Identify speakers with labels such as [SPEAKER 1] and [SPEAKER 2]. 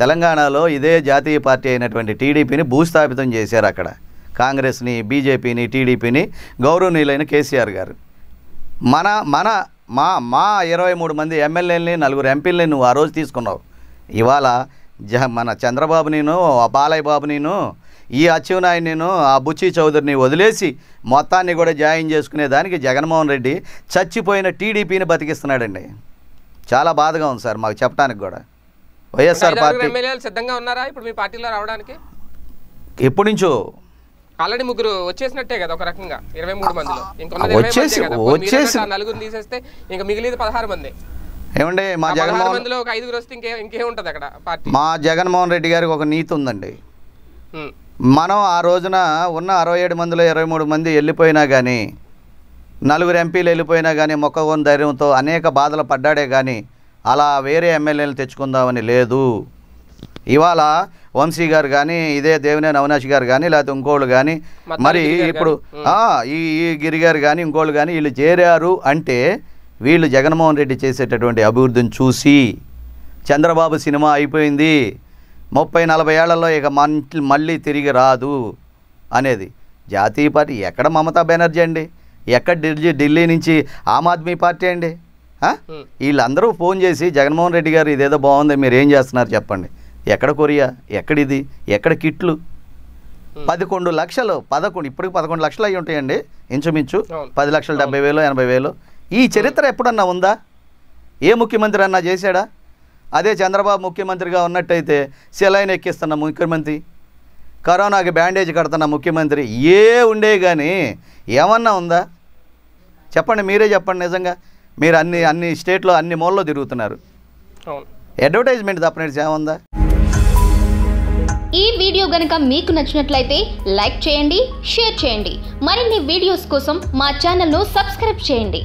[SPEAKER 1] తెలంగాణలో ఇదే జాతీయ పార్టీ అయినటువంటి టీడీపీని భూస్థాపితం చేశారు అక్కడ కాంగ్రెస్ని బీజేపీని టీడీపీని గౌరవనీయులైన కేసీఆర్ గారు మన మన మా మా ఇరవై మూడు మంది ఎమ్మెల్యేలని నలుగురు ఎంపీలని నువ్వు ఆ రోజు తీసుకున్నావు ఇవాళ జ మన చంద్రబాబు నేను ఆ బాలయ్య బాబు నేను ఈ అచ్చెన్నాయ నేను ఆ బుచ్చి చౌదరిని వదిలేసి మొత్తాన్ని కూడా జాయిన్ చేసుకునే దానికి జగన్మోహన్ రెడ్డి చచ్చిపోయిన టీడీపీని బతికిస్తున్నాడండి చాలా బాధగా ఉంది సార్ మాకు చెప్పడానికి కూడా వైఎస్ఆర్ పార్టీ
[SPEAKER 2] సిద్ధంగా ఉన్నారా ఇప్పుడు మీ పార్టీలో రావడానికి ఎప్పటి నుంచో ఆల్రెడీ ముగ్గురు వచ్చేసినట్టే కదా ఒక రకంగా ఇరవై మూడు మందిలో ఇంకొన్న వచ్చేసి వచ్చేసి నలుగురు తీసేస్తే ఇంకా మిగిలింది పదహారు మంది
[SPEAKER 1] ఏమండి మా జగన్మోహన్ మందిలో
[SPEAKER 2] ఒక ఐదుగురు వస్తే ఇంకే ఇంకేముంటుంది అక్కడ పార్టీ
[SPEAKER 1] మా జగన్మోహన్ రెడ్డి గారికి ఒక నీతి ఉందండి మనం ఆ రోజున ఉన్న అరవై ఏడు మందిలో ఇరవై మూడు మంది వెళ్ళిపోయినా కానీ నలుగురు ఎంపీలు వెళ్ళిపోయినా కానీ మొక్కగోని ధైర్యంతో అనేక బాధలు పడ్డాడే కానీ అలా వేరే ఎమ్మెల్యేలు తెచ్చుకుందామని లేదు ఇవాళ వంశీ గారు కానీ ఇదే దేవినేని అవినాష్ గారు కానీ లేకపోతే ఇంకోళ్ళు కానీ మరి ఇప్పుడు ఈ గిరి గారు కానీ ఇంకోళ్ళు కానీ వీళ్ళు చేరారు అంటే వీళ్ళు జగన్మోహన్ రెడ్డి చేసేటటువంటి అభివృద్ధిని చూసి చంద్రబాబు సినిమా అయిపోయింది ముప్పై నలభై ఏళ్లలో ఇక మళ్ళీ తిరిగి రాదు అనేది జాతీయ పార్టీ ఎక్కడ మమతా బెనర్జీ అండి ఎక్కడ ఢిల్లీ ఢిల్లీ నుంచి ఆమ్ ఆద్మీ పార్టీ అండి వీళ్ళందరూ ఫోన్ చేసి జగన్మోహన్ రెడ్డి గారు ఇదేదో బాగుంది మీరు ఏం చేస్తున్నారు చెప్పండి ఎక్కడ కొరియా ఎక్కడిది ఎక్కడ కిట్లు పదకొండు లక్షలు పదకొండు ఇప్పటికి పదకొండు లక్షలు అయి ఉంటాయండి ఇంచుమించు పది లక్షలు డెబ్బై వేలు ఎనభై వేలు ఈ చరిత్ర ఎప్పుడన్నా ఉందా ఏ ముఖ్యమంత్రి అన్నా చేశాడా అదే చంద్రబాబు ముఖ్యమంత్రిగా ఉన్నట్టయితే సెలైన్ ఎక్కిస్తున్న ముఖ్యమంత్రి కరోనాకి బ్యాండేజ్ కడుతున్న ముఖ్యమంత్రి ఏ ఉండే కానీ ఏమన్నా ఉందా చెప్పండి మీరే చెప్పండి నిజంగా మీరు అన్ని అన్ని స్టేట్లో అన్ని మూలలో తిరుగుతున్నారు అడ్వర్టైజ్మెంట్ తప్పనట్టు చేయమందా
[SPEAKER 2] ఈ వీడియో గనుక మీకు నచ్చినట్లయితే లైక్ చేయండి షేర్ చేయండి మరిన్ని వీడియోస్ కోసం మా ఛానల్ను సబ్స్క్రైబ్ చేయండి